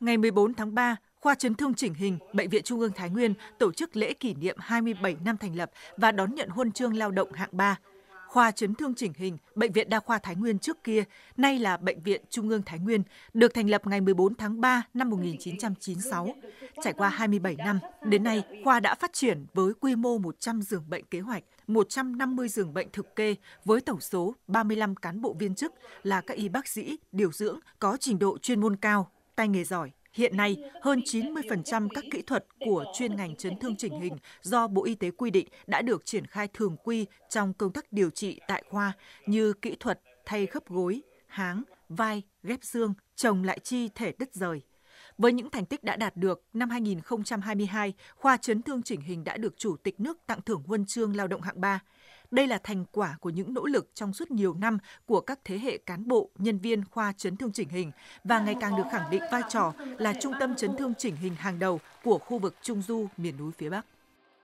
Ngày 14 tháng 3, Khoa chấn thương chỉnh hình Bệnh viện Trung ương Thái Nguyên tổ chức lễ kỷ niệm 27 năm thành lập và đón nhận huân chương lao động hạng 3. Khoa chấn thương chỉnh hình Bệnh viện Đa khoa Thái Nguyên trước kia, nay là Bệnh viện Trung ương Thái Nguyên, được thành lập ngày 14 tháng 3 năm 1996. Trải qua 27 năm, đến nay khoa đã phát triển với quy mô 100 giường bệnh kế hoạch, 150 giường bệnh thực kê với tổng số 35 cán bộ viên chức là các y bác sĩ, điều dưỡng có trình độ chuyên môn cao, tay nghề giỏi. Hiện nay, hơn 90% các kỹ thuật của chuyên ngành chấn thương chỉnh hình do Bộ Y tế quy định đã được triển khai thường quy trong công tác điều trị tại khoa như kỹ thuật thay khớp gối, háng, vai, ghép xương, trồng lại chi thể đứt rời. Với những thành tích đã đạt được, năm 2022, khoa chấn thương chỉnh hình đã được Chủ tịch nước tặng thưởng huân chương lao động hạng 3. Đây là thành quả của những nỗ lực trong suốt nhiều năm của các thế hệ cán bộ, nhân viên khoa chấn thương chỉnh hình và ngày càng được khẳng định vai trò là trung tâm chấn thương chỉnh hình hàng đầu của khu vực Trung Du miền núi phía Bắc.